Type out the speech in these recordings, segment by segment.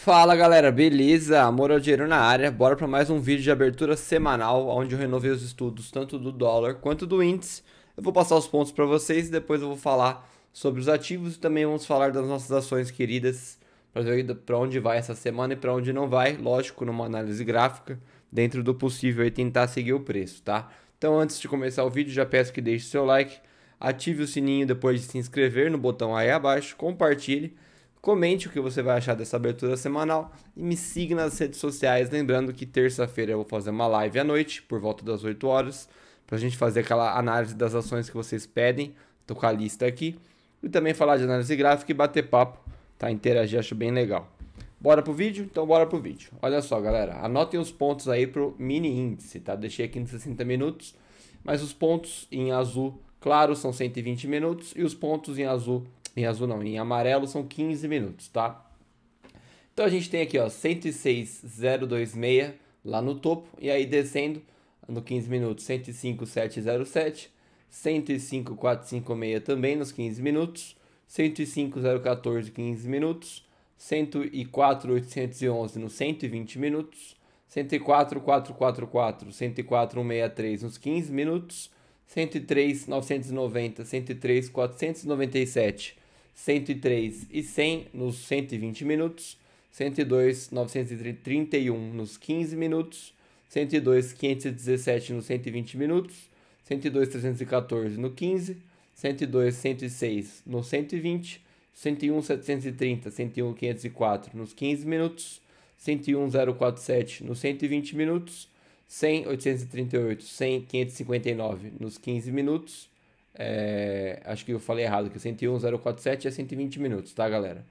Fala galera, beleza? Moraldeiro na área, bora para mais um vídeo de abertura semanal, onde eu renovei os estudos tanto do dólar quanto do índice. Eu vou passar os pontos para vocês e depois eu vou falar sobre os ativos e também vamos falar das nossas ações queridas, para ver para onde vai essa semana e para onde não vai, lógico, numa análise gráfica, dentro do possível e tentar seguir o preço, tá? Então antes de começar o vídeo, já peço que deixe seu like, ative o sininho depois de se inscrever no botão aí abaixo, compartilhe Comente o que você vai achar dessa abertura semanal e me siga nas redes sociais. Lembrando que terça-feira eu vou fazer uma live à noite, por volta das 8 horas, para a gente fazer aquela análise das ações que vocês pedem. tocar com a lista aqui. E também falar de análise gráfica e bater papo, tá? Interagir, acho bem legal. Bora pro vídeo? Então bora pro vídeo. Olha só, galera, anotem os pontos aí pro mini índice, tá? Deixei aqui em 60 minutos, mas os pontos em azul claro são 120 minutos e os pontos em azul em azul não, em amarelo são 15 minutos, tá? Então a gente tem aqui, ó, 106026 lá no topo e aí descendo no 15 minutos 105707, 105456 também nos 15 minutos, 105014 15 minutos, 104811 nos 120 minutos, 104444, 104163 nos 15 minutos, 103990, 103497 103 e 100 nos 120 minutos, 102 931 nos 15 minutos, 102 517 nos 120 minutos, 102 314 no 15, 102 106 no 120, 101 730, 101 504 nos 15 minutos, 101 047 nos 120 minutos, 100 838, 100 559 nos 15 minutos, é, acho que eu falei errado, que 101.047 é 120 minutos, tá, galera?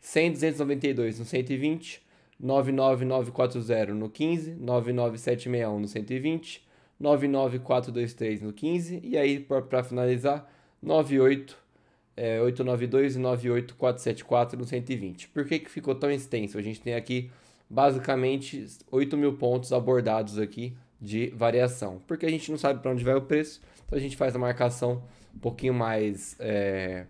100, 292 no 120, 99940 no 15, 99761 no 120, 99423 no 15 e aí para finalizar 98 é, 892 e 98474 no 120. Por que, que ficou tão extenso? A gente tem aqui basicamente 8 mil pontos abordados aqui de variação, porque a gente não sabe para onde vai o preço então a gente faz a marcação um pouquinho mais é,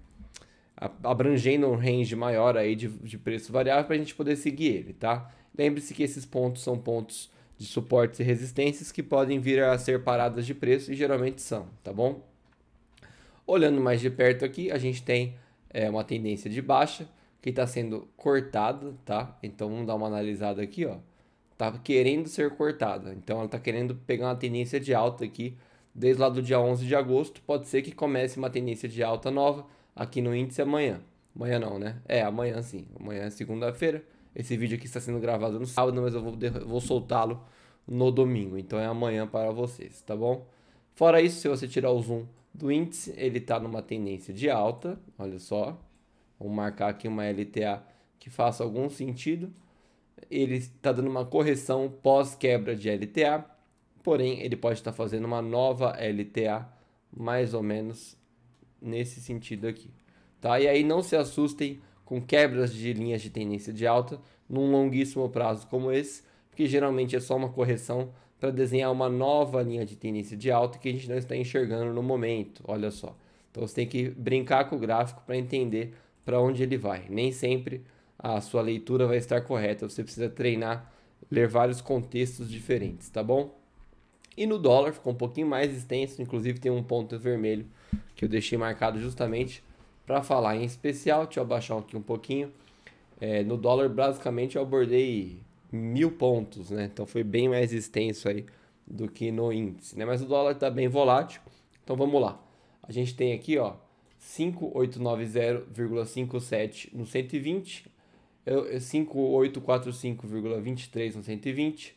abrangendo um range maior aí de, de preço variável para a gente poder seguir ele, tá? Lembre-se que esses pontos são pontos de suportes e resistências que podem vir a ser paradas de preço e geralmente são, tá bom? Olhando mais de perto aqui, a gente tem é, uma tendência de baixa que está sendo cortada, tá? Então vamos dar uma analisada aqui, ó. Tá querendo ser cortada, então ela está querendo pegar uma tendência de alta aqui desde lá do dia 11 de agosto, pode ser que comece uma tendência de alta nova aqui no índice amanhã. Amanhã não, né? É, amanhã sim. Amanhã é segunda-feira. Esse vídeo aqui está sendo gravado no sábado, mas eu vou, vou soltá-lo no domingo. Então é amanhã para vocês, tá bom? Fora isso, se você tirar o zoom do índice, ele está numa tendência de alta. Olha só. Vou marcar aqui uma LTA que faça algum sentido. Ele está dando uma correção pós-quebra de LTA. Porém, ele pode estar fazendo uma nova LTA, mais ou menos nesse sentido aqui. Tá? E aí não se assustem com quebras de linhas de tendência de alta num longuíssimo prazo como esse, porque geralmente é só uma correção para desenhar uma nova linha de tendência de alta que a gente não está enxergando no momento. Olha só. Então você tem que brincar com o gráfico para entender para onde ele vai. Nem sempre a sua leitura vai estar correta, você precisa treinar, ler vários contextos diferentes, tá bom? E no dólar ficou um pouquinho mais extenso, inclusive tem um ponto vermelho que eu deixei marcado justamente para falar em especial. Deixa eu abaixar aqui um pouquinho. É, no dólar, basicamente, eu abordei mil pontos, né? Então foi bem mais extenso aí do que no índice, né? Mas o dólar está bem volátil, então vamos lá. A gente tem aqui, ó, 5890,57 no 120, 5845,23 no 120.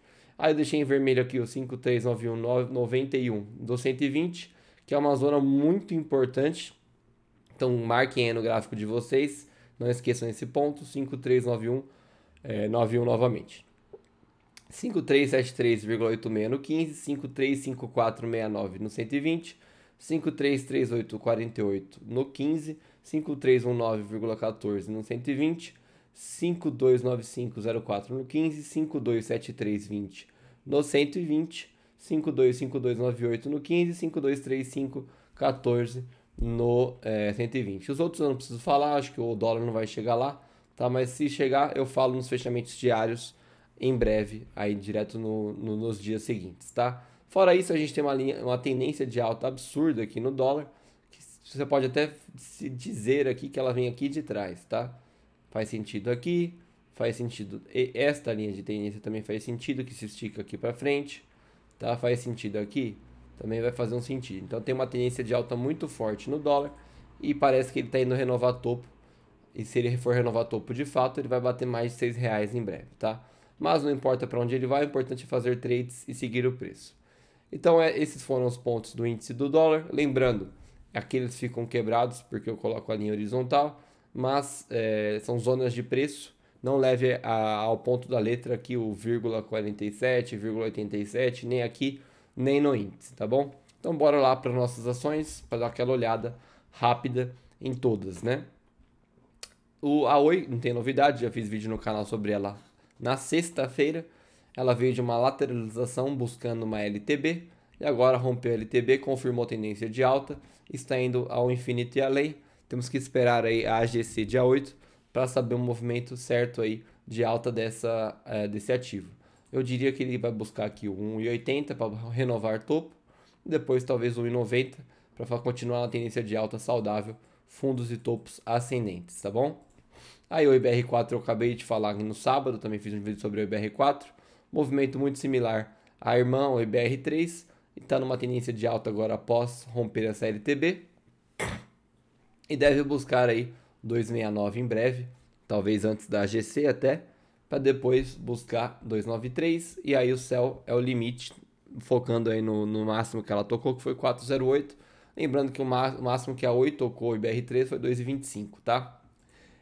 Aí eu deixei em vermelho aqui o 539191 do 120, que é uma zona muito importante. Então marquem aí no gráfico de vocês, não esqueçam esse ponto, 539191 é, novamente. 5373,86 no 15, 535469 no 120, 533848 no 15, 5319,14 no 120, 529504 no 15, 527320 no 120, 525298 no 15, 523514 no é, eh, 120. Os outros eu não preciso falar, acho que o dólar não vai chegar lá, tá? Mas se chegar, eu falo nos fechamentos diários em breve, aí direto no, no, nos dias seguintes, tá? Fora isso, a gente tem uma, linha, uma tendência de alta absurda aqui no dólar, que você pode até se dizer aqui que ela vem aqui de trás, tá? Faz sentido aqui, faz sentido. E esta linha de tendência também faz sentido, que se estica aqui para frente, tá? Faz sentido aqui, também vai fazer um sentido. Então tem uma tendência de alta muito forte no dólar e parece que ele está indo renovar topo. E se ele for renovar topo de fato, ele vai bater mais de seis reais em breve, tá? Mas não importa para onde ele vai, o é importante é fazer trades e seguir o preço. Então é, esses foram os pontos do índice do dólar. Lembrando, aqueles ficam quebrados porque eu coloco a linha horizontal, mas é, são zonas de preço não leve a, ao ponto da letra aqui o vírgula 47, vírgula 87, nem aqui, nem no índice, tá bom? Então bora lá para nossas ações, para dar aquela olhada rápida em todas, né? O, a Oi, não tem novidade, já fiz vídeo no canal sobre ela na sexta-feira. Ela veio de uma lateralização buscando uma LTB e agora rompeu a LTB, confirmou tendência de alta, está indo ao infinito e além. Temos que esperar aí a AGC dia 8 para saber um movimento certo aí de alta dessa, é, desse ativo. Eu diria que ele vai buscar aqui o 1,80 para renovar topo, depois talvez 1,90 para continuar na tendência de alta saudável, fundos e topos ascendentes, tá bom? Aí o IBR4 eu acabei de falar no sábado, também fiz um vídeo sobre o IBR4, movimento muito similar à irmã, o IBR3, está numa tendência de alta agora após romper essa LTB e deve buscar aí 269 em breve, talvez antes da GC até, para depois buscar 293 e aí o céu é o limite, focando aí no, no máximo que ela tocou, que foi 408. Lembrando que o, o máximo que a 8 tocou e BR3 foi 2,25, tá?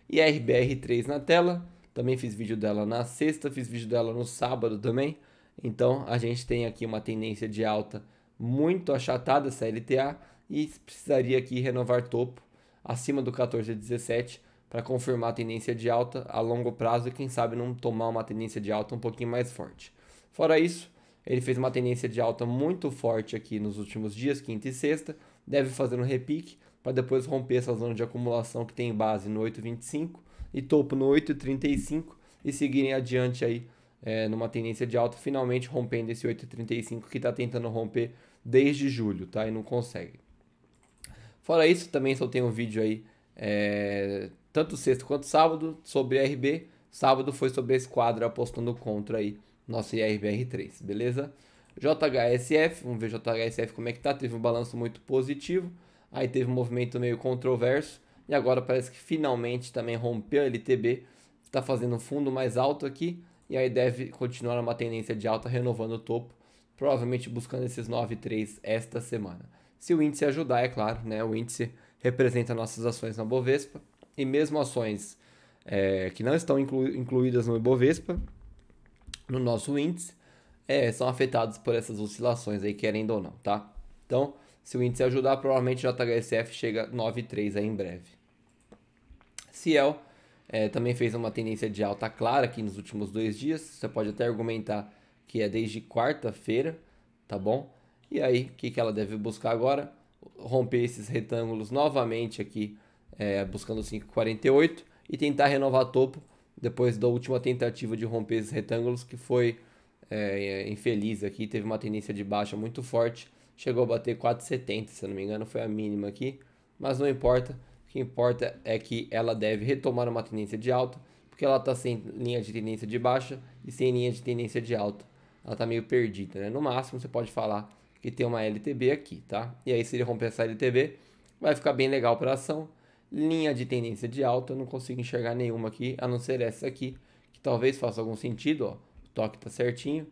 E a RBR3 na tela, também fiz vídeo dela na sexta, fiz vídeo dela no sábado também. Então a gente tem aqui uma tendência de alta muito achatada, essa LTA, e precisaria aqui renovar topo acima do 14,17 para confirmar a tendência de alta a longo prazo e quem sabe não tomar uma tendência de alta um pouquinho mais forte. Fora isso, ele fez uma tendência de alta muito forte aqui nos últimos dias, quinta e sexta, deve fazer um repique para depois romper essa zona de acumulação que tem base no 8,25 e topo no 8,35 e seguirem adiante aí é, numa tendência de alta, finalmente rompendo esse 8,35 que está tentando romper desde julho, tá? E não consegue. Fora isso, também só tem um vídeo aí, é, tanto sexto quanto sábado, sobre RB. Sábado foi sobre esse quadro apostando contra aí nosso IRBR3, beleza? JHSF, vamos ver JHSF como é que tá, teve um balanço muito positivo, aí teve um movimento meio controverso, e agora parece que finalmente também rompeu a LTB, está fazendo um fundo mais alto aqui, e aí deve continuar uma tendência de alta renovando o topo, provavelmente buscando esses 9,3 esta semana se o índice ajudar, é claro, né? O índice representa nossas ações na Bovespa e mesmo ações é, que não estão inclu incluídas no Ibovespa, no nosso índice, é, são afetados por essas oscilações aí, querendo ou não, tá? Então, se o índice ajudar, provavelmente o JHSF chega 9,3 aí em breve. Ciel é, também fez uma tendência de alta clara aqui nos últimos dois dias. Você pode até argumentar que é desde quarta-feira, tá bom? E aí, o que, que ela deve buscar agora? Romper esses retângulos novamente aqui, é, buscando 5,48 e tentar renovar topo depois da última tentativa de romper esses retângulos, que foi é, infeliz aqui, teve uma tendência de baixa muito forte, chegou a bater 4,70, se não me engano, foi a mínima aqui, mas não importa, o que importa é que ela deve retomar uma tendência de alta, porque ela está sem linha de tendência de baixa e sem linha de tendência de alta. Ela está meio perdida, né? No máximo, você pode falar e tem uma LTB aqui, tá? E aí se ele romper essa LTB, vai ficar bem legal para a ação. Linha de tendência de alta, eu não consigo enxergar nenhuma aqui, a não ser essa aqui, que talvez faça algum sentido, ó. O toque tá certinho.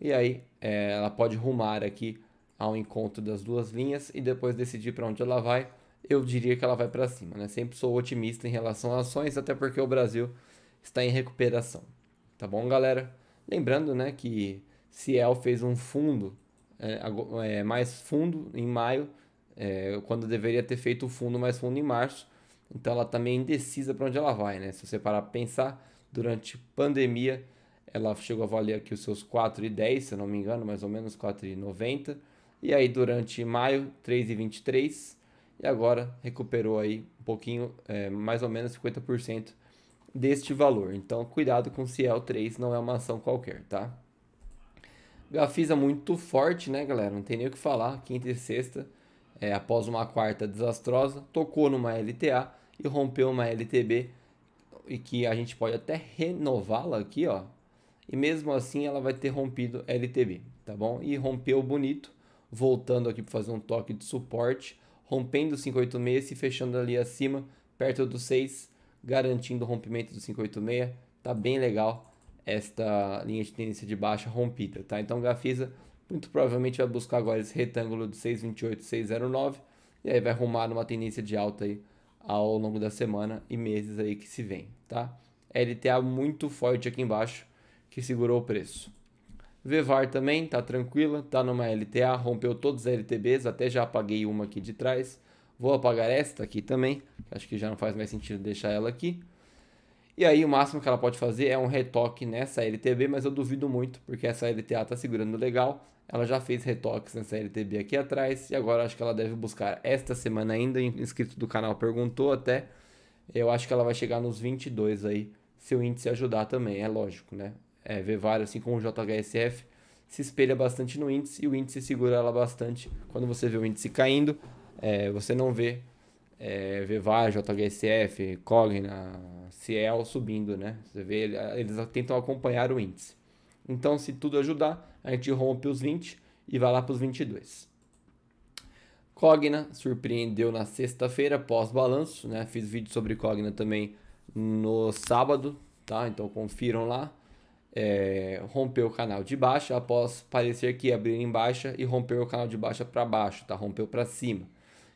E aí é, ela pode rumar aqui ao encontro das duas linhas e depois decidir para onde ela vai. Eu diria que ela vai para cima, né? Sempre sou otimista em relação a ações, até porque o Brasil está em recuperação. Tá bom, galera? Lembrando, né, que Ciel fez um fundo é, é, mais fundo em maio, é, quando deveria ter feito o fundo mais fundo em março. Então ela também tá indecisa para onde ela vai, né? Se você parar para pensar, durante pandemia ela chegou a valer aqui os seus 4,10, se eu não me engano, mais ou menos 4,90. E aí durante maio, 3,23. E agora recuperou aí um pouquinho, é, mais ou menos 50% deste valor. Então cuidado com o Ciel 3, não é uma ação qualquer, tá? Gafisa muito forte, né, galera? Não tem nem o que falar. Quinta e sexta, é, após uma quarta desastrosa, tocou numa LTA e rompeu uma LTB. E que a gente pode até renová-la aqui, ó. E mesmo assim ela vai ter rompido LTB, tá bom? E rompeu bonito, voltando aqui para fazer um toque de suporte, rompendo 586, se fechando ali acima, perto do 6, garantindo o rompimento do 586. Tá bem legal esta linha de tendência de baixa rompida, tá? Então, Gafisa muito provavelmente vai buscar agora esse retângulo de 628, 609 e aí vai rumar numa tendência de alta aí ao longo da semana e meses aí que se vem, tá? LTA muito forte aqui embaixo que segurou o preço. Vevar também tá tranquila, tá numa LTA, rompeu todos os LTBs, até já apaguei uma aqui de trás. Vou apagar esta aqui também, acho que já não faz mais sentido deixar ela aqui. E aí o máximo que ela pode fazer é um retoque nessa LTB, mas eu duvido muito, porque essa LTA está segurando legal. Ela já fez retoques nessa LTB aqui atrás e agora acho que ela deve buscar esta semana ainda. O inscrito do canal perguntou até. Eu acho que ela vai chegar nos 22 aí, se o índice ajudar também, é lógico, né? É, Vevário, assim como o JHSF, se espelha bastante no índice e o índice segura ela bastante. Quando você vê o índice caindo, é, você não vê é, Vevai, JHSF, Cogna, Ciel subindo, né? Você vê, eles tentam acompanhar o índice. Então, se tudo ajudar, a gente rompe os 20 e vai lá para os 22. Cogna surpreendeu na sexta-feira, pós-balanço, né? Fiz vídeo sobre Cogna também no sábado, tá? Então confiram lá. É, rompeu o canal de baixa após parecer que ia abrir em baixa e rompeu o canal de baixa para baixo, tá? Rompeu para cima.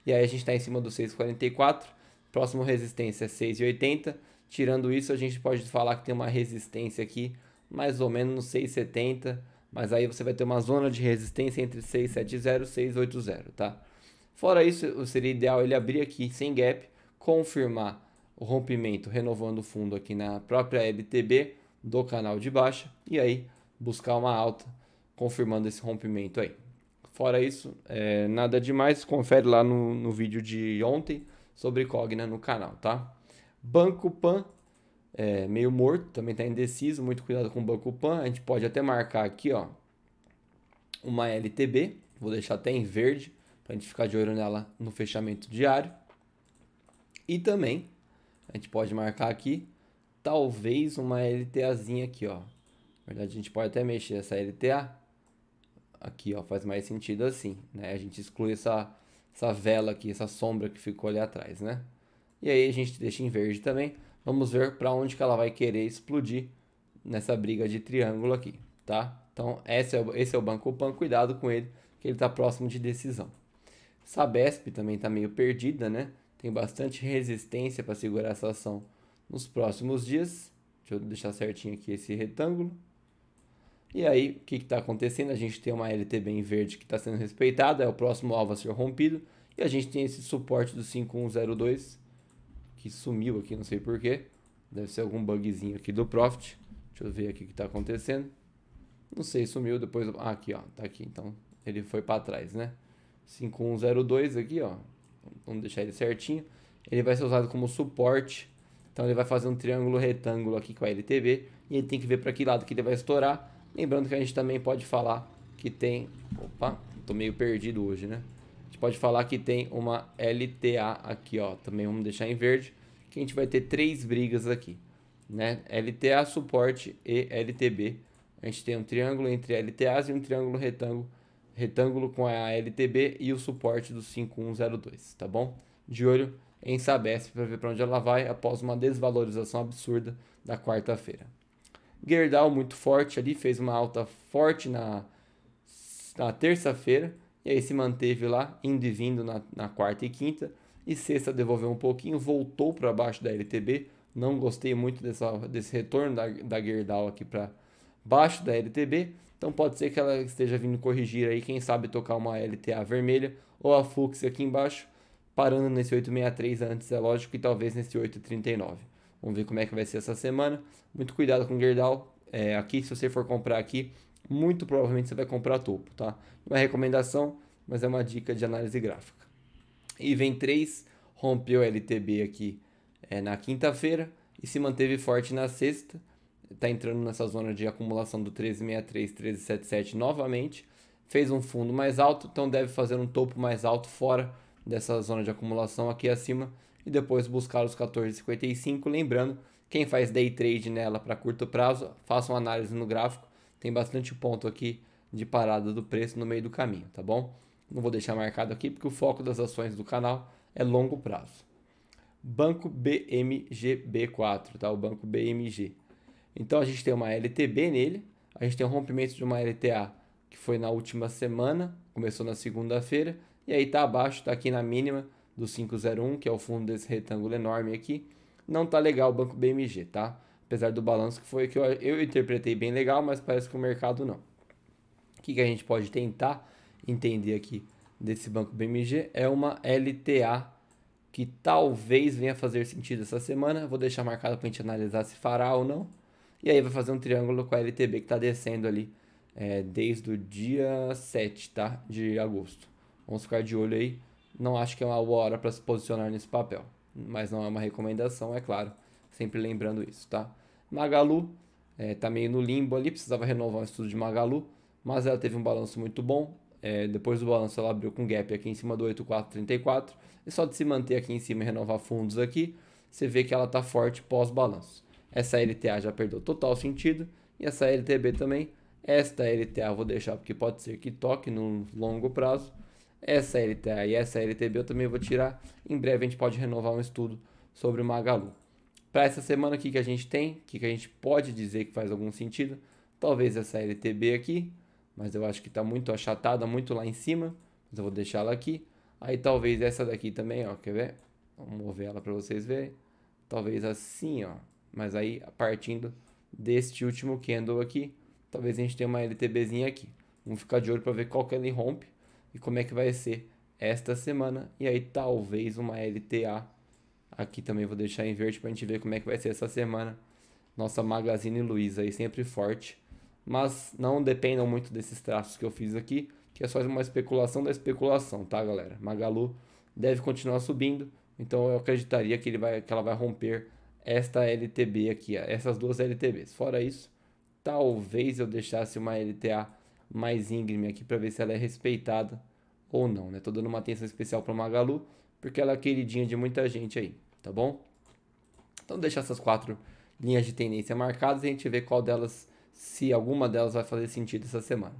E aí a gente está em cima do 6,44. Próximo resistência é 6,80. Tirando isso, a gente pode falar que tem uma resistência aqui mais ou menos no 6,70. Mas aí você vai ter uma zona de resistência entre 6,70 e 6,80, tá? Fora isso, seria ideal ele abrir aqui sem gap, confirmar o rompimento renovando o fundo aqui na própria LTB do canal de baixa e aí buscar uma alta confirmando esse rompimento aí. Fora isso, é, nada demais. Confere lá no, no vídeo de ontem sobre Cogna no canal, tá? Banco Pan, é, meio morto, também está indeciso. Muito cuidado com o Banco Pan. A gente pode até marcar aqui, ó, uma LTB. Vou deixar até em verde para a gente ficar de olho nela no fechamento diário. E também a gente pode marcar aqui, talvez uma LTAzinha aqui, ó. Na verdade, a gente pode até mexer essa LTA aqui, ó, faz mais sentido assim, né? A gente exclui essa, essa vela aqui, essa sombra que ficou ali atrás, né? E aí a gente deixa em verde também. Vamos ver para onde que ela vai querer explodir nessa briga de triângulo aqui, tá? Então, esse é, o, esse é o Banco Pan, cuidado com ele, que ele está próximo de decisão. Sabesp também está meio perdida, né? Tem bastante resistência para segurar essa ação nos próximos dias. Deixa eu deixar certinho aqui esse retângulo. E aí, o que está acontecendo? A gente tem uma LT bem verde que está sendo respeitada, é o próximo alvo a ser rompido. E a gente tem esse suporte do 5102, que sumiu aqui, não sei porquê. Deve ser algum bugzinho aqui do Profit. Deixa eu ver aqui o que está acontecendo. Não sei, sumiu depois... Ah, aqui, ó. Tá aqui, então. Ele foi para trás, né? 5102 aqui, ó. Vamos deixar ele certinho. Ele vai ser usado como suporte. Então ele vai fazer um triângulo retângulo aqui com a LTV. E ele tem que ver para que lado que ele vai estourar Lembrando que a gente também pode falar que tem. Opa, tô meio perdido hoje, né? A gente pode falar que tem uma LTA aqui, ó. Também vamos deixar em verde. Que a gente vai ter três brigas aqui, né? LTA, suporte e LTB. A gente tem um triângulo entre LTAs e um triângulo retângulo, retângulo com a LTB e o suporte do 5102, tá bom? De olho em Sabesp para ver para onde ela vai após uma desvalorização absurda da quarta-feira. Gerdau muito forte ali, fez uma alta forte na, na terça-feira, e aí se manteve lá, indo e vindo na, na quarta e quinta, e sexta devolveu um pouquinho, voltou para baixo da LTB, não gostei muito dessa, desse retorno da, da Gerdau aqui para baixo da LTB, então pode ser que ela esteja vindo corrigir aí, quem sabe tocar uma LTA vermelha ou a Fux aqui embaixo, parando nesse 863 antes, é lógico, e talvez nesse 839. Vamos ver como é que vai ser essa semana. Muito cuidado com o Gerdau. É, aqui, se você for comprar aqui, muito provavelmente você vai comprar topo, tá? Uma recomendação, mas é uma dica de análise gráfica. E vem 3, rompeu LTB aqui é, na quinta-feira e se manteve forte na sexta. Está entrando nessa zona de acumulação do 1363, 1377 novamente. Fez um fundo mais alto, então deve fazer um topo mais alto fora dessa zona de acumulação aqui acima e depois buscar os 14,55. Lembrando, quem faz day trade nela para curto prazo, faça uma análise no gráfico, tem bastante ponto aqui de parada do preço no meio do caminho, tá bom? Não vou deixar marcado aqui porque o foco das ações do canal é longo prazo. Banco BMGB4, tá? O banco BMG. Então a gente tem uma LTB nele, a gente tem um rompimento de uma LTA que foi na última semana, começou na segunda-feira, e aí tá abaixo, tá aqui na mínima do 501, que é o fundo desse retângulo enorme aqui, não tá legal o banco BMG, tá? Apesar do balanço que foi que eu, eu interpretei bem legal, mas parece que o mercado não. O que, que a gente pode tentar entender aqui desse banco BMG é uma LTA que talvez venha fazer sentido essa semana. Vou deixar marcado para a gente analisar se fará ou não. E aí vai fazer um triângulo com a LTB que está descendo ali é, desde o dia 7 tá? de agosto. Vamos ficar de olho aí. Não acho que é uma boa hora para se posicionar nesse papel, mas não é uma recomendação, é claro. Sempre lembrando isso, tá? Magalu é, tá meio no limbo ali, precisava renovar o estudo de Magalu, mas ela teve um balanço muito bom. É, depois do balanço ela abriu com gap aqui em cima do 8434 e é só de se manter aqui em cima e renovar fundos aqui, você vê que ela tá forte pós-balanço. Essa LTA já perdeu total sentido e essa LTB também. Esta LTA eu vou deixar porque pode ser que toque no longo prazo essa LTA e essa LTB eu também vou tirar. Em breve a gente pode renovar um estudo sobre o Magalu. Para essa semana, o que, que a gente tem? O que, que a gente pode dizer que faz algum sentido? Talvez essa LTB aqui, mas eu acho que está muito achatada, muito lá em cima. Mas eu vou deixá-la aqui. Aí talvez essa daqui também, ó, quer ver? Vou mover ela para vocês verem. Talvez assim, ó. Mas aí, partindo deste último candle aqui, talvez a gente tenha uma LTBzinha aqui. Vamos ficar de olho para ver qual que ela rompe e como é que vai ser esta semana. E aí talvez uma LTA. Aqui também vou deixar em verde para a gente ver como é que vai ser essa semana. Nossa Magazine Luiza aí sempre forte. Mas não dependam muito desses traços que eu fiz aqui, que é só uma especulação da especulação, tá, galera? Magalu deve continuar subindo, então eu acreditaria que, ele vai, que ela vai romper esta LTB aqui, essas duas LTBs. Fora isso, talvez eu deixasse uma LTA mais íngreme aqui para ver se ela é respeitada ou não, né? Tô dando uma atenção especial para Magalu, porque ela é queridinha de muita gente aí, tá bom? Então deixa essas quatro linhas de tendência marcadas e a gente vê qual delas, se alguma delas vai fazer sentido essa semana.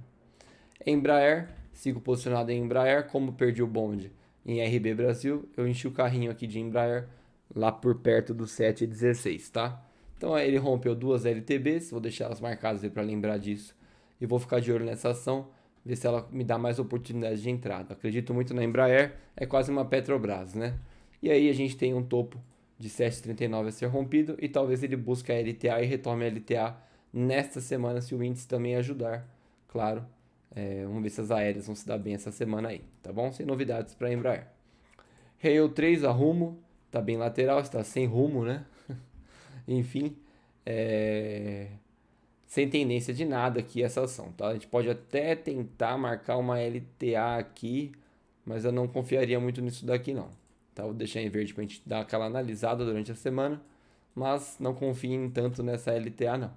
Embraer, sigo posicionado em Embraer, como perdi o bonde em RB Brasil, eu enchi o carrinho aqui de Embraer lá por perto do 7,16, tá? Então ele rompeu duas LTBs, vou deixar elas marcadas aí para lembrar disso e vou ficar de olho nessa ação, ver se ela me dá mais oportunidades de entrada. Acredito muito na Embraer, é quase uma Petrobras, né? E aí a gente tem um topo de 7,39 a ser rompido e talvez ele busque a LTA e retome a LTA nesta semana se o índice também ajudar, claro. É, vamos ver se as aéreas vão se dar bem essa semana aí, tá bom? Sem novidades para Embraer. Rail 3 a rumo, tá bem lateral, está sem rumo, né? Enfim, é sem tendência de nada aqui essa ação, tá? A gente pode até tentar marcar uma LTA aqui, mas eu não confiaria muito nisso daqui não, tá? Vou deixar em verde para a gente dar aquela analisada durante a semana, mas não confiem tanto nessa LTA não.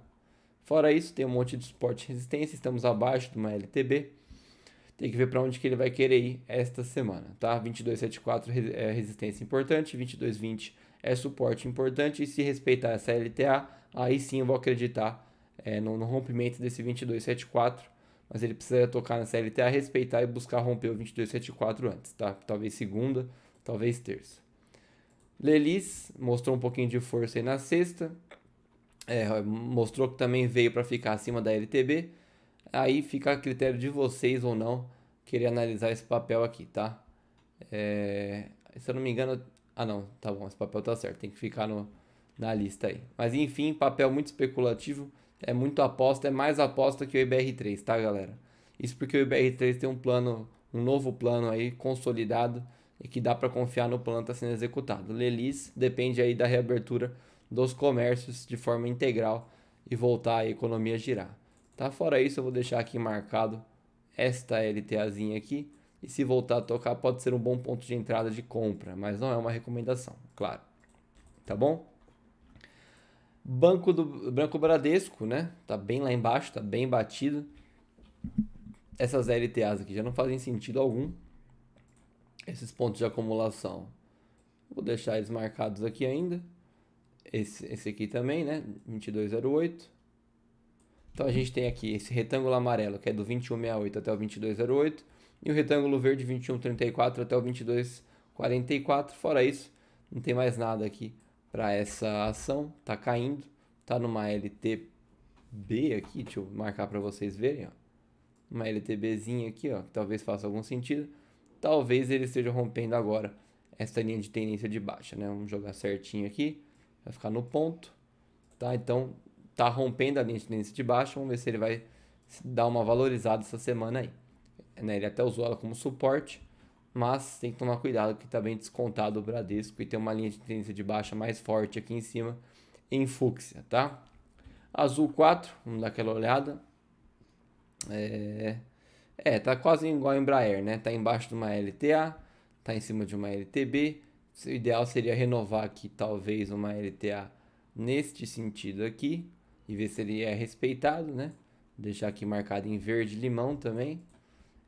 Fora isso, tem um monte de suporte e resistência, estamos abaixo de uma LTB, tem que ver para onde que ele vai querer ir esta semana, tá? 2274 é resistência importante, 2220 é suporte importante e se respeitar essa LTA, aí sim eu vou acreditar é, no, no, rompimento desse 2274, mas ele precisa tocar na CLT a respeitar e buscar romper o 2274 antes, tá? Talvez segunda, talvez terça. Lelis mostrou um pouquinho de força aí na sexta, é, mostrou que também veio para ficar acima da LTB, aí fica a critério de vocês ou não querer analisar esse papel aqui, tá? É, se eu não me engano, ah não, tá bom, esse papel tá certo, tem que ficar no, na lista aí. Mas enfim, papel muito especulativo, é muito aposta, é mais aposta que o IBR3, tá, galera? Isso porque o IBR3 tem um plano, um novo plano aí consolidado e que dá para confiar no plano tá sendo executado. Lelis depende aí da reabertura dos comércios de forma integral e voltar a economia a girar. Tá fora isso, eu vou deixar aqui marcado esta LTAzinha aqui e se voltar a tocar pode ser um bom ponto de entrada de compra, mas não é uma recomendação, claro. Tá bom? Banco do Branco Bradesco, né? Tá bem lá embaixo, tá bem batido. Essas LTAs aqui já não fazem sentido algum. Esses pontos de acumulação. Vou deixar eles marcados aqui ainda. Esse, esse aqui também, né? 2208. Então a gente tem aqui esse retângulo amarelo, que é do 2168 até o 2208, e o retângulo verde 2134 até o 2244. Fora isso, não tem mais nada aqui para essa ação, está caindo, está numa LTB aqui, deixa eu marcar para vocês verem, ó. uma LTBzinha aqui, ó, que talvez faça algum sentido, talvez ele esteja rompendo agora essa linha de tendência de baixa, né? Vamos jogar certinho aqui, vai ficar no ponto, tá? Então tá rompendo a linha de tendência de baixa, vamos ver se ele vai dar uma valorizada essa semana aí. Né? Ele até usou ela como suporte, mas tem que tomar cuidado que está bem descontado o Bradesco e tem uma linha de tendência de baixa mais forte aqui em cima em fúcsia, tá? Azul 4, vamos dar aquela olhada. É, é tá quase igual a Embraer, né? Tá embaixo de uma LTA, tá em cima de uma LTB. O ideal seria renovar aqui talvez uma LTA neste sentido aqui e ver se ele é respeitado, né? Deixar aqui marcado em verde limão também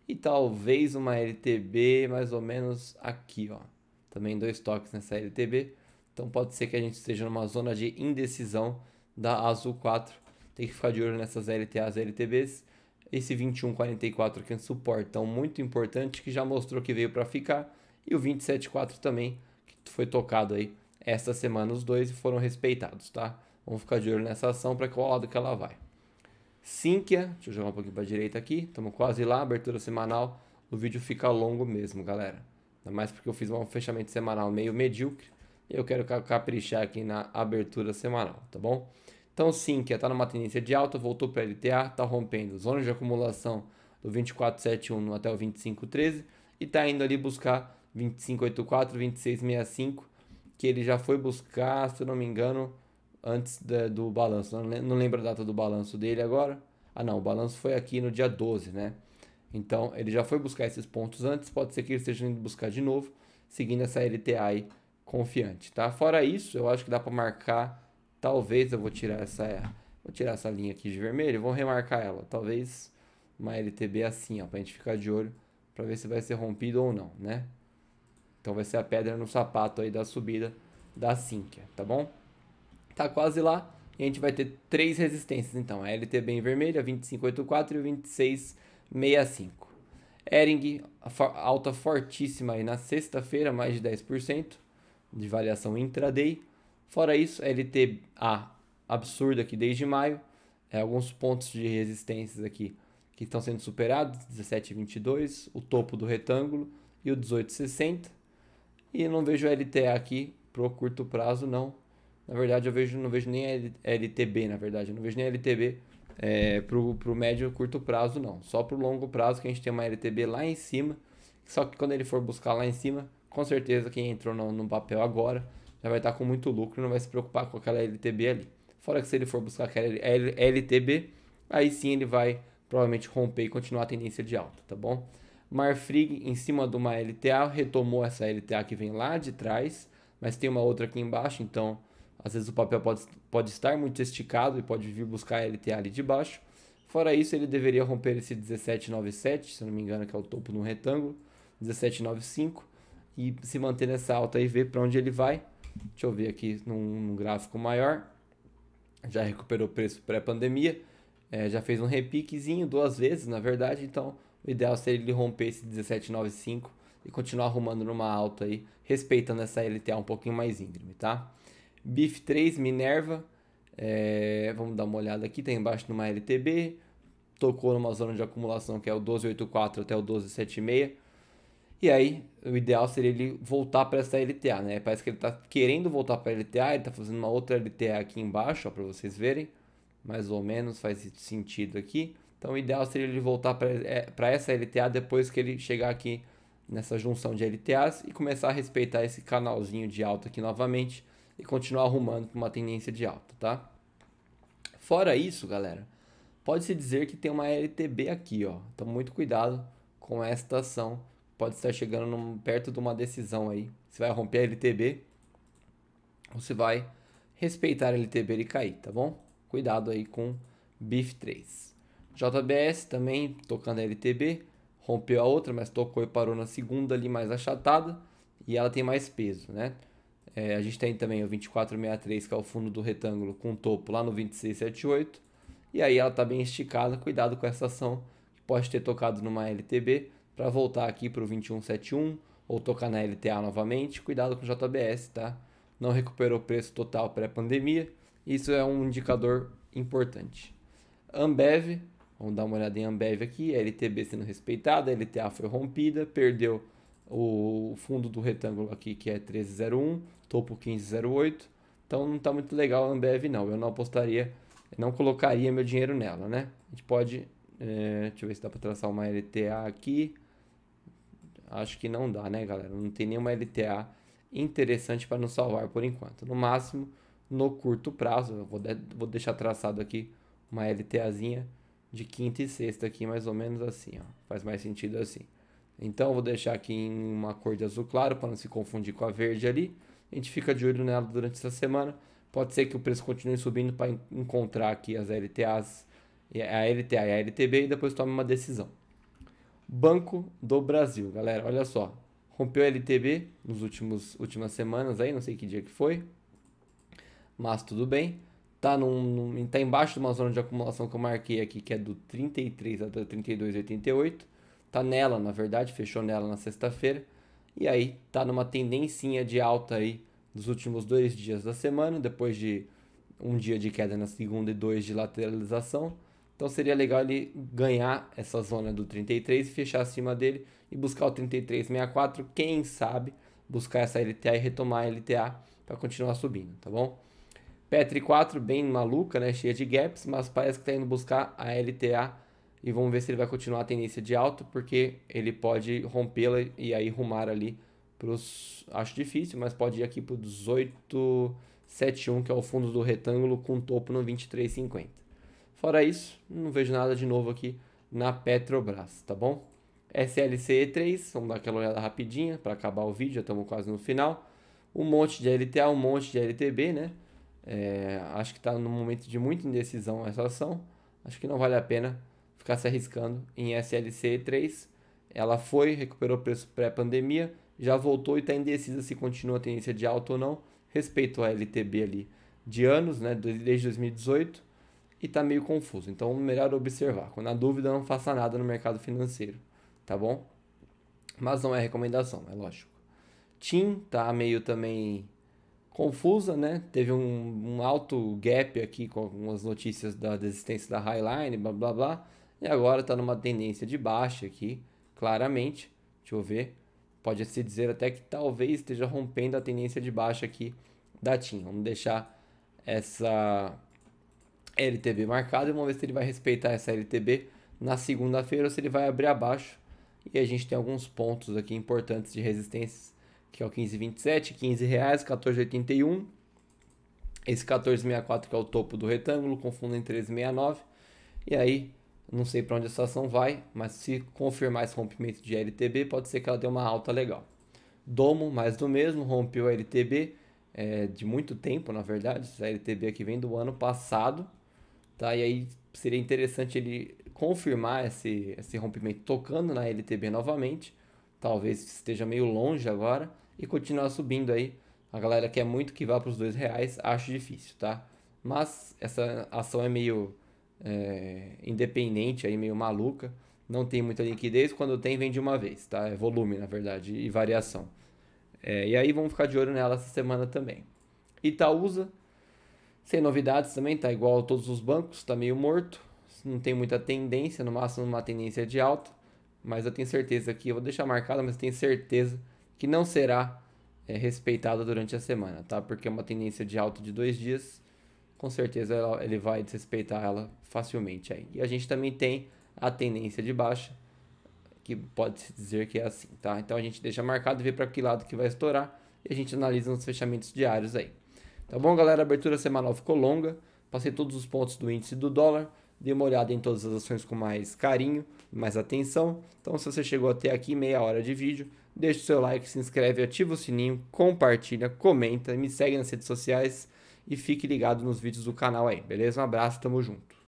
e talvez uma LTB mais ou menos aqui, ó. Também dois toques nessa LTB. Então pode ser que a gente esteja numa zona de indecisão da Azul 4. Tem que ficar de olho nessas LTAs e LTBs. Esse 2144 aqui é um tão muito importante que já mostrou que veio para ficar. E o 274 também, que foi tocado aí esta semana. Os dois foram respeitados, tá? Vamos ficar de olho nessa ação para qual lado que ela vai. Sinqia, deixa eu jogar um pouquinho para a direita aqui, estamos quase lá, abertura semanal, o vídeo fica longo mesmo, galera. Ainda mais porque eu fiz um fechamento semanal meio medíocre, e eu quero caprichar aqui na abertura semanal, tá bom? Então Sinqia está numa tendência de alta, voltou para LTA, está rompendo zona de acumulação do 2471 até o 2513 e está indo ali buscar 2584, 2665, que ele já foi buscar, se eu não me engano, antes de, do balanço. Não, lembro a data do balanço dele agora. Ah, não, o balanço foi aqui no dia 12, né? Então, ele já foi buscar esses pontos antes, pode ser que ele esteja indo buscar de novo, seguindo essa LTI confiante, tá? Fora isso, eu acho que dá para marcar, talvez eu vou tirar essa vou tirar essa linha aqui de vermelho, vou remarcar ela, talvez uma LTB assim, ó, pra gente ficar de olho para ver se vai ser rompido ou não, né? Então vai ser a pedra no sapato aí da subida da Sinqia, tá bom? Tá quase lá. E a gente vai ter três resistências, então. A LT bem vermelha, 2584 e 2665. Ering, alta fortíssima aí na sexta-feira, mais de 10% de variação intraday. Fora isso, LTA absurda aqui desde maio. É, alguns pontos de resistências aqui que estão sendo superados, 17,22, o topo do retângulo e o 18,60. E não vejo LTA aqui para o curto prazo, não. Na verdade, eu vejo, não vejo nem LTB, na verdade, eu não vejo nem LTB é, pro, pro médio e curto prazo, não. Só pro longo prazo que a gente tem uma LTB lá em cima. Só que quando ele for buscar lá em cima, com certeza quem entrou no, no papel agora já vai estar tá com muito lucro não vai se preocupar com aquela LTB ali. Fora que se ele for buscar aquela LTB, aí sim ele vai provavelmente romper e continuar a tendência de alta, tá bom? Marfrig em cima de uma LTA, retomou essa LTA que vem lá de trás, mas tem uma outra aqui embaixo, então às vezes o papel pode, pode estar muito esticado e pode vir buscar a LTA ali de baixo. Fora isso, ele deveria romper esse 1797, se não me engano, que é o topo de um retângulo, 1795, e se manter nessa alta e ver para onde ele vai. Deixa eu ver aqui num, num gráfico maior. Já recuperou o preço pré-pandemia, é, já fez um repiquezinho duas vezes, na verdade, então o ideal seria ele romper esse 1795 e continuar arrumando numa alta aí, respeitando essa LTA um pouquinho mais íngreme, tá? BIF 3, Minerva. É, vamos dar uma olhada aqui, Tem tá embaixo numa LTB. Tocou numa zona de acumulação que é o 1284 até o 1276. E aí, o ideal seria ele voltar para essa LTA, né? Parece que ele está querendo voltar para a LTA, ele está fazendo uma outra LTA aqui embaixo, para vocês verem. Mais ou menos faz sentido aqui. Então, o ideal seria ele voltar para é, essa LTA depois que ele chegar aqui nessa junção de LTAs e começar a respeitar esse canalzinho de alta aqui novamente e continuar arrumando para uma tendência de alta, tá? Fora isso, galera, pode-se dizer que tem uma LTB aqui, ó. Então, muito cuidado com esta ação. Pode estar chegando num, perto de uma decisão aí. Se vai romper a LTB ou se vai respeitar a LTB e cair, tá bom? Cuidado aí com BIF3. JBS também tocando a LTB, rompeu a outra, mas tocou e parou na segunda ali mais achatada e ela tem mais peso, né? É, a gente tem também o 2463, que é o fundo do retângulo com topo lá no 2678. E aí ela está bem esticada, cuidado com essa ação que pode ter tocado numa LTB para voltar aqui para o 2171 ou tocar na LTA novamente. Cuidado com o JBS, tá? Não recuperou o preço total pré-pandemia. Isso é um indicador importante. Ambev, vamos dar uma olhada em Ambev aqui, LTB sendo respeitada, LTA foi rompida, perdeu o fundo do retângulo aqui que é 1301, topo 1508. Então não está muito legal a Ambev não. Eu não apostaria, não colocaria meu dinheiro nela, né? A gente pode, é, deixa eu ver se dá para traçar uma LTA aqui. Acho que não dá, né, galera? Não tem nenhuma LTA interessante para nos salvar por enquanto. No máximo, no curto prazo, eu vou, de, vou deixar traçado aqui uma LTAzinha de quinta e sexta aqui, mais ou menos assim, ó. Faz mais sentido assim. Então, vou deixar aqui em uma cor de azul claro para não se confundir com a verde ali. A gente fica de olho nela durante essa semana. Pode ser que o preço continue subindo para encontrar aqui as LTAs, a LTA e a LTB e depois tome uma decisão. Banco do Brasil, galera, olha só. Rompeu a LTB nos últimos últimas semanas aí, não sei que dia que foi. Mas tudo bem. Tá, num, num, tá embaixo de uma zona de acumulação que eu marquei aqui, que é do 33 até 32,88. Tá nela, na verdade, fechou nela na sexta-feira. E aí tá numa tendencinha de alta aí dos últimos dois dias da semana, depois de um dia de queda na segunda e dois de lateralização. Então seria legal ele ganhar essa zona do 33 e fechar acima dele e buscar o 3364, quem sabe buscar essa LTA e retomar a LTA para continuar subindo, tá bom? Petri 4 bem maluca, né, cheia de gaps, mas parece que está indo buscar a LTA e vamos ver se ele vai continuar a tendência de alta, porque ele pode rompê-la e aí rumar ali para os... Acho difícil, mas pode ir aqui para o 1871, que é o fundo do retângulo, com topo no 23,50. Fora isso, não vejo nada de novo aqui na Petrobras, tá bom? SLCE3, vamos dar aquela olhada rapidinha para acabar o vídeo, já estamos quase no final. Um monte de LTA, um monte de LTB, né? É, acho que está num momento de muita indecisão essa ação. Acho que não vale a pena ficar se arriscando em SLC3. Ela foi, recuperou o preço pré-pandemia, já voltou e está indecisa se continua a tendência de alta ou não, respeito à LTB ali de anos, né, desde 2018, e está meio confuso. Então, melhor observar. Quando há dúvida, não faça nada no mercado financeiro, tá bom? Mas não é recomendação, é lógico. TIM está meio também confusa, né? Teve um, um, alto gap aqui com algumas notícias da desistência da Highline, blá blá blá. E agora está numa tendência de baixa aqui, claramente. Deixa eu ver. Pode se dizer até que talvez esteja rompendo a tendência de baixa aqui da TIM. Vamos deixar essa LTB marcada e vamos ver se ele vai respeitar essa LTB na segunda-feira ou se ele vai abrir abaixo. E a gente tem alguns pontos aqui importantes de resistências, que é o 15,27, 15 reais, 14,81. Esse 14,64 que é o topo do retângulo, em 13,69. E aí não sei para onde essa ação vai, mas se confirmar esse rompimento de LTB, pode ser que ela dê uma alta legal. Domo, mais do mesmo, rompeu a LTB é, de muito tempo, na verdade. Essa LTB aqui vem do ano passado, tá? E aí seria interessante ele confirmar esse, esse rompimento tocando na LTB novamente. Talvez esteja meio longe agora e continuar subindo aí. A galera quer muito que vá para os dois reais, acho difícil, tá? Mas essa ação é meio é, independente, aí meio maluca. Não tem muita liquidez, quando tem, vem de uma vez, tá? É volume, na verdade, e variação. É, e aí vamos ficar de olho nela essa semana também. Itaúsa, sem novidades também, tá igual a todos os bancos, tá meio morto. Não tem muita tendência, no máximo uma tendência de alta. Mas eu tenho certeza que, eu vou deixar marcado, mas tenho certeza que não será é, respeitada durante a semana, tá? Porque é uma tendência de alta de dois dias com certeza ela, ele vai desrespeitar ela facilmente aí. E a gente também tem a tendência de baixa, que pode se dizer que é assim, tá? Então a gente deixa marcado e vê para que lado que vai estourar e a gente analisa nos fechamentos diários aí. Tá bom, galera? A abertura semanal ficou longa. Passei todos os pontos do índice do dólar, dei uma olhada em todas as ações com mais carinho, mais atenção. Então, se você chegou até aqui, meia hora de vídeo, deixa o seu like, se inscreve, ativa o sininho, compartilha, comenta, me segue nas redes sociais e fique ligado nos vídeos do canal aí, beleza? Um abraço, tamo junto.